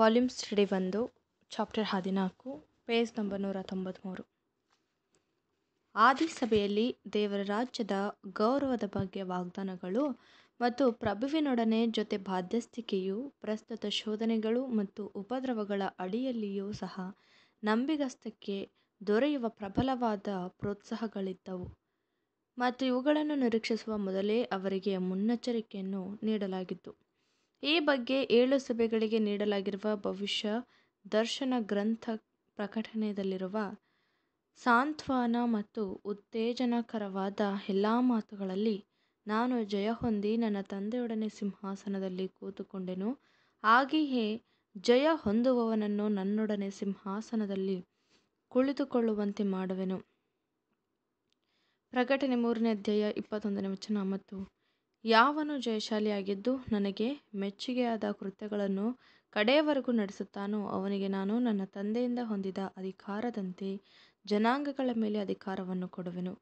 Volume study ಒಂದು chapter ಹದಿನಾಲ್ಕು page number ನೂರ ತೊಂಬತ್ತ್ಮೂರು ಆದಿ ಸಭೆಯಲ್ಲಿ ದೇವರ ರಾಜ್ಯದ ಗೌರವದ ಬಗ್ಗೆ ವಾಗ್ದಾನಗಳು ಮತ್ತು ಪ್ರಭುವಿನೊಡನೆ ಜೊತೆ ಬಾಧ್ಯಸ್ಥಿಕೆಯು ಪ್ರಸ್ತುತ ಶೋಧನೆಗಳು ಮತ್ತು ಉಪದ್ರವಗಳ ಅಡಿಯಲ್ಲಿಯೂ ಸಹ ನಂಬಿಗಸ್ತಕ್ಕೆ ದೊರೆಯುವ ಪ್ರಬಲವಾದ ಪ್ರೋತ್ಸಾಹಗಳಿದ್ದವು ಮತ್ತು ಇವುಗಳನ್ನು ನಿರೀಕ್ಷಿಸುವ ಮೊದಲೇ ಅವರಿಗೆ ಮುನ್ನೆಚ್ಚರಿಕೆಯನ್ನು ನೀಡಲಾಗಿತ್ತು ಈ ಬಗ್ಗೆ ಏಳು ಸಭೆಗಳಿಗೆ ನೀಡಲಾಗಿರುವ ಭವಿಷ್ಯ ದರ್ಶನ ಗ್ರಂಥ ಪ್ರಕಟಣೆಯಲ್ಲಿರುವ ಸಾಂತ್ವನ ಮತ್ತು ಉತ್ತೇಜನಕರವಾದ ಎಲ್ಲ ಮಾತುಗಳಲ್ಲಿ ನಾನು ಜಯ ಹೊಂದಿ ನನ್ನ ತಂದೆಯೊಡನೆ ಸಿಂಹಾಸನದಲ್ಲಿ ಕೂತುಕೊಂಡೆನು, ಹಾಗೆಯೇ ಜಯ ಹೊಂದುವವನನ್ನು ನನ್ನೊಡನೆ ಸಿಂಹಾಸನದಲ್ಲಿ ಕುಳಿತುಕೊಳ್ಳುವಂತೆ ಮಾಡುವೆನು. ಪ್ರಕಟಣೆ ಮೂರನೇ ಅಧ್ಯಾಯ ಇಪ್ಪತ್ತೊಂದನೇ ವಚನ ಮತ್ತು ಯಾವನು ಜಯಶಾಲಿಯಾಗಿದ್ದು ನನಗೆ ಮೆಚ್ಚುಗೆಯಾದ ಕೃತ್ಯಗಳನ್ನು ಕಡೆಯವರೆಗೂ ನಡೆಸುತ್ತಾನೋ ಅವನಿಗೆ ನಾನು ನನ್ನ ತಂದೆಯಿಂದ ಹೊಂದಿದ ಅಧಿಕಾರದಂತೆ ಜನಾಂಗಗಳ ಮೇಲೆ ಅಧಿಕಾರವನ್ನು ಕೊಡುವೆನು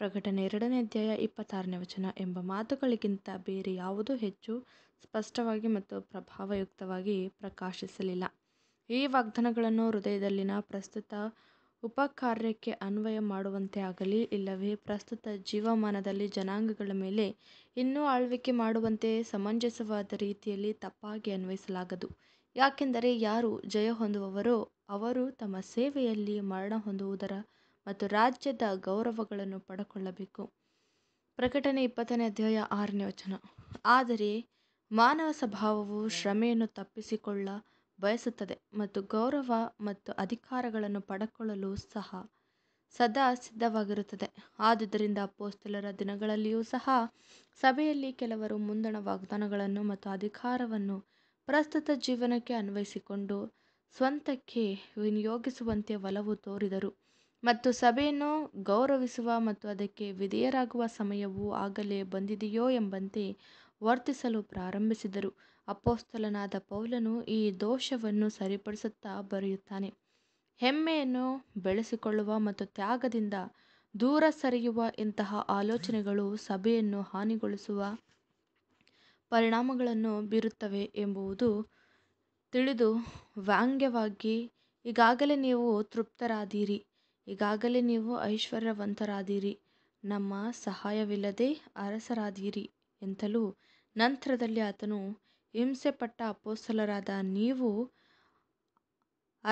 ಪ್ರಕಟಣೆ ಎರಡನೇ ಅಧ್ಯಾಯ ಇಪ್ಪತ್ತಾರನೇ ವಚನ ಎಂಬ ಮಾತುಗಳಿಗಿಂತ ಬೇರೆ ಯಾವುದೂ ಹೆಚ್ಚು ಸ್ಪಷ್ಟವಾಗಿ ಮತ್ತು ಪ್ರಭಾವಯುಕ್ತವಾಗಿ ಪ್ರಕಾಶಿಸಲಿಲ್ಲ ಈ ವಾಗ್ದಾನಗಳನ್ನು ಹೃದಯದಲ್ಲಿನ ಪ್ರಸ್ತುತ ಉಪಕಾರ್ಯಕ್ಕೆ ಅನ್ವಯ ಮಾಡುವಂತೆ ಆಗಲಿ ಇಲ್ಲವೇ ಪ್ರಸ್ತುತ ಜೀವಮಾನದಲ್ಲಿ ಜನಾಂಗಗಳ ಮೇಲೆ ಇನ್ನೂ ಆಳ್ವಿಕೆ ಮಾಡುವಂತೆ ಸಮಂಜಸವಾದ ರೀತಿಯಲ್ಲಿ ತಪ್ಪಾಗಿ ಅನ್ವಯಿಸಲಾಗದು. ಯಾಕೆಂದರೆ ಯಾರು ಜಯ ಹೊಂದುವವರೋ ಅವರು ತಮ್ಮ ಸೇವೆಯಲ್ಲಿ ಮರಣ ಹೊಂದುವುದರ ಮತ್ತು ರಾಜ್ಯದ ಗೌರವಗಳನ್ನು ಪಡ್ಕೊಳ್ಳಬೇಕು ಪ್ರಕಟಣೆ ಇಪ್ಪತ್ತನೇ ಅಧ್ಯಾಯ ಆರನೇ ವಚನ ಆದರೆ ಮಾನವ ಸ್ವಭಾವವು ಶ್ರಮೆಯನ್ನು ತಪ್ಪಿಸಿಕೊಳ್ಳ ಬಯಸುತ್ತದೆ ಮತ್ತು ಗೌರವ ಮತ್ತು ಅಧಿಕಾರಗಳನ್ನು ಪಡೆಕೊಳ್ಳಲು ಸಹ ಸದಾ ಸಿದ್ಧವಾಗಿರುತ್ತದೆ ಆದುದರಿಂದ ಅಪೋಸ್ತಲರ ದಿನಗಳಲ್ಲಿಯೂ ಸಹ ಸಭೆಯಲ್ಲಿ ಕೆಲವರು ಮುಂದಣ ವಾಗ್ದಾನಗಳನ್ನು ಮತ್ತು ಅಧಿಕಾರವನ್ನು ಪ್ರಸ್ತುತ ಜೀವನಕ್ಕೆ ಅನ್ವಯಿಸಿಕೊಂಡು ಸ್ವಂತಕ್ಕೆ ವಿನಿಯೋಗಿಸುವಂತೆ ಒಲವು ತೋರಿದರು ಮತ್ತು ಸಭೆಯನ್ನು ಗೌರವಿಸುವ ಮತ್ತು ಅದಕ್ಕೆ ವಿಧೇಯರಾಗುವ ಸಮಯವೂ ಆಗಲೇ ಬಂದಿದೆಯೋ ಎಂಬಂತೆ ವರ್ತಿಸಲು ಪ್ರಾರಂಭಿಸಿದರು ಅಪೋಸ್ತಲನಾದ ಪೌಲನು ಈ ದೋಷವನ್ನು ಸರಿಪಡಿಸುತ್ತಾ ಬರೆಯುತ್ತಾನೆ ಹೆಮ್ಮೆಯನ್ನು ಬೆಳೆಸಿಕೊಳ್ಳುವ ಮತ್ತು ತ್ಯಾಗದಿಂದ ದೂರ ಸರಿಯುವ ಇಂತಹ ಆಲೋಚನೆಗಳು ಸಭೆಯನ್ನು ಹಾನಿಗೊಳಿಸುವ ಪರಿಣಾಮಗಳನ್ನು ಬೀರುತ್ತವೆ ಎಂಬುವುದು ತಿಳಿದು ವ್ಯಂಗ್ಯವಾಗಿ ಈಗಾಗಲೇ ನೀವು ತೃಪ್ತರಾದೀರಿ ಈಗಾಗಲೇ ನೀವು ಐಶ್ವರ್ಯವಂತರಾದೀರಿ ನಮ್ಮ ಸಹಾಯವಿಲ್ಲದೆ ಅರಸರಾದೀರಿ ಎಂತಲೂ ನಂತರದಲ್ಲಿ ಆತನು ಪಟ್ಟ ಅಪೋಸಲರಾದ ನೀವು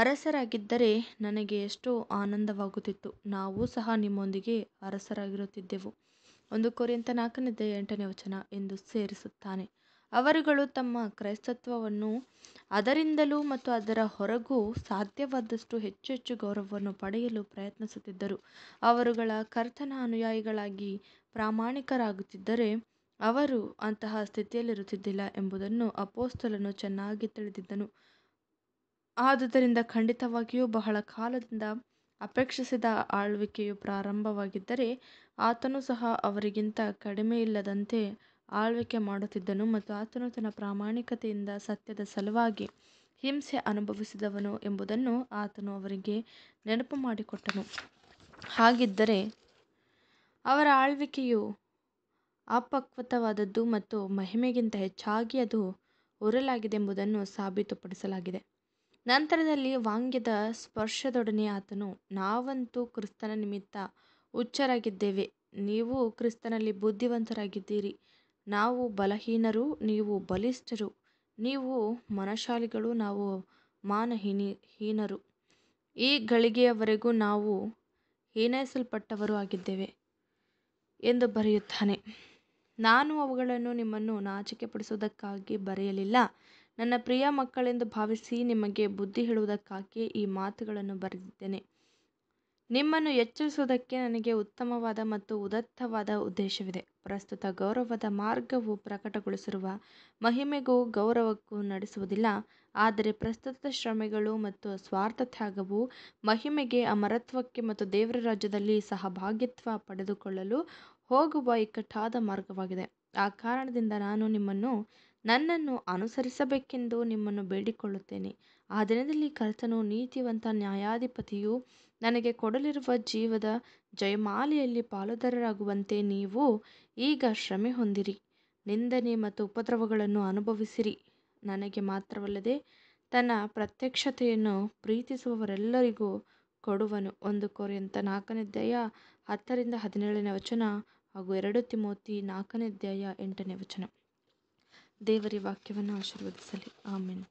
ಅರಸರಾಗಿದ್ದರೆ ನನಗೆ ಎಷ್ಟೋ ಆನಂದವಾಗುತ್ತಿತ್ತು ನಾವು ಸಹ ನಿಮ್ಮೊಂದಿಗೆ ಅರಸರಾಗಿರುತ್ತಿದ್ದೆವು ಒಂದು ಕೋರಿಯಂತ ನಾಲ್ಕನೇ ಎಂಟನೇ ವಚನ ಎಂದು ಸೇರಿಸುತ್ತಾನೆ ಅವರುಗಳು ತಮ್ಮ ಕ್ರೈಸ್ತತ್ವವನ್ನು ಅದರಿಂದಲೂ ಮತ್ತು ಅದರ ಹೊರಗೂ ಸಾಧ್ಯವಾದಷ್ಟು ಹೆಚ್ಚು ಹೆಚ್ಚು ಗೌರವವನ್ನು ಪಡೆಯಲು ಪ್ರಯತ್ನಿಸುತ್ತಿದ್ದರು ಅವರುಗಳ ಕರ್ತನ ಅನುಯಾಯಿಗಳಾಗಿ ಪ್ರಾಮಾಣಿಕರಾಗುತ್ತಿದ್ದರೆ ಅವರು ಅಂತಹ ಸ್ಥಿತಿಯಲ್ಲಿರುತ್ತಿದ್ದಿಲ್ಲ ಎಂಬುದನ್ನು ಅಪೋಸ್ತಲನು ಚೆನ್ನಾಗಿ ತಿಳಿದಿದ್ದನು ಆದುದರಿಂದ ಖಂಡಿತವಾಗಿಯೂ ಬಹಳ ಕಾಲದಿಂದ ಅಪೇಕ್ಷಿಸಿದ ಆಳ್ವಿಕೆಯು ಪ್ರಾರಂಭವಾಗಿದ್ದರೆ ಆತನು ಸಹ ಅವರಿಗಿಂತ ಕಡಿಮೆ ಇಲ್ಲದಂತೆ ಆಳ್ವಿಕೆ ಮಾಡುತ್ತಿದ್ದನು ಮತ್ತು ಆತನು ತನ್ನ ಪ್ರಾಮಾಣಿಕತೆಯಿಂದ ಸತ್ಯದ ಸಲುವಾಗಿ ಹಿಂಸೆ ಅನುಭವಿಸಿದವನು ಎಂಬುದನ್ನು ಆತನು ಅವರಿಗೆ ನೆನಪು ಮಾಡಿಕೊಟ್ಟನು ಹಾಗಿದ್ದರೆ ಅವರ ಆಳ್ವಿಕೆಯು ಅಪಕ್ವತವಾದದ್ದು ಮತ್ತು ಮಹಿಮೆಗಿಂತ ಹೆಚ್ಚಾಗಿ ಅದು ಉರಲಾಗಿದೆ ಎಂಬುದನ್ನು ಸಾಬೀತುಪಡಿಸಲಾಗಿದೆ ನಂತರದಲ್ಲಿ ವಾಂಗ್ಯದ ಸ್ಪರ್ಶದೊಡನೆ ಆತನು ನಾವಂತೂ ಕ್ರಿಸ್ತನ ನಿಮಿತ್ತ ಹುಚ್ಚರಾಗಿದ್ದೇವೆ ನೀವು ಕ್ರಿಸ್ತನಲ್ಲಿ ಬುದ್ಧಿವಂತರಾಗಿದ್ದೀರಿ ನಾವು ಬಲಹೀನರು ನೀವು ಬಲಿಷ್ಠರು ನೀವು ಮನಶಾಲಿಗಳು ನಾವು ಮಾನಹೀನಿ ಹೀನರು ಈ ಗಳಿಗೆಯವರೆಗೂ ನಾವು ಹೀನೈಸಲ್ಪಟ್ಟವರೂ ಆಗಿದ್ದೇವೆ ಎಂದು ಬರೆಯುತ್ತಾನೆ ನಾನು ಅವುಗಳನ್ನು ನಿಮ್ಮನ್ನು ನಾಚಿಕೆಪಡಿಸುವುದಕ್ಕಾಗಿ ಬರೆಯಲಿಲ್ಲ ನನ್ನ ಪ್ರಿಯ ಮಕ್ಕಳೆಂದು ಭಾವಿಸಿ ನಿಮಗೆ ಬುದ್ಧಿ ಹೇಳುವುದಕ್ಕಾಗಿಯೇ ಈ ಮಾತುಗಳನ್ನು ಬರೆದಿದ್ದೇನೆ ನಿಮ್ಮನ್ನು ಎಚ್ಚರಿಸುವುದಕ್ಕೆ ನನಗೆ ಉತ್ತಮವಾದ ಮತ್ತು ಉದತ್ತವಾದ ಉದ್ದೇಶವಿದೆ ಪ್ರಸ್ತುತ ಗೌರವದ ಮಾರ್ಗವು ಪ್ರಕಟಗೊಳಿಸಿರುವ ಮಹಿಮೆಗೂ ಗೌರವಕ್ಕೂ ನಡೆಸುವುದಿಲ್ಲ ಆದರೆ ಪ್ರಸ್ತುತ ಶ್ರಮೆಗಳು ಮತ್ತು ಸ್ವಾರ್ಥ ತ್ಯಾಗವು ಮಹಿಮೆಗೆ ಅಮರತ್ವಕ್ಕೆ ಮತ್ತು ದೇವರ ರಾಜ್ಯದಲ್ಲಿ ಸಹಭಾಗಿತ್ವ ಪಡೆದುಕೊಳ್ಳಲು ಹೋಗುವ ಇಕ್ಕಟ್ಟಾದ ಮಾರ್ಗವಾಗಿದೆ ಆ ಕಾರಣದಿಂದ ನಾನು ನಿಮ್ಮನ್ನು ನನ್ನನ್ನು ಅನುಸರಿಸಬೇಕೆಂದು ನಿಮ್ಮನ್ನು ಬೇಡಿಕೊಳ್ಳುತ್ತೇನೆ ಆ ದಿನದಲ್ಲಿ ಕರ್ತನು ನೀತಿವಂತ ನ್ಯಾಯಾಧಿಪತಿಯು ನನಗೆ ಕೊಡಲಿರುವ ಜೀವದ ಜಯಮಾಲೆಯಲ್ಲಿ ಪಾಲುದಾರರಾಗುವಂತೆ ನೀವು ಈಗ ಶ್ರಮೆ ಹೊಂದಿರಿ ನಿಂದನೆ ಮತ್ತು ಉಪದ್ರವಗಳನ್ನು ಅನುಭವಿಸಿರಿ ನನಗೆ ಮಾತ್ರವಲ್ಲದೆ ತನ್ನ ಪ್ರತ್ಯಕ್ಷತೆಯನ್ನು ಪ್ರೀತಿಸುವವರೆಲ್ಲರಿಗೂ ಕೊಡುವನು ಒಂದು ನಾಲ್ಕನೇ ಅಧ್ಯಾಯ ಹತ್ತರಿಂದ ಹದಿನೇಳನೇ ವಚನ ಹಾಗೂ ಎರಡು ತಿಮೋತಿ ಅಧ್ಯಾಯ ಎಂಟನೇ ವಚನ ದೇವರ ವಾಕ್ಯವನ್ನು ಆಶೀರ್ವದಿಸಲಿ ಆಮೇಲೆ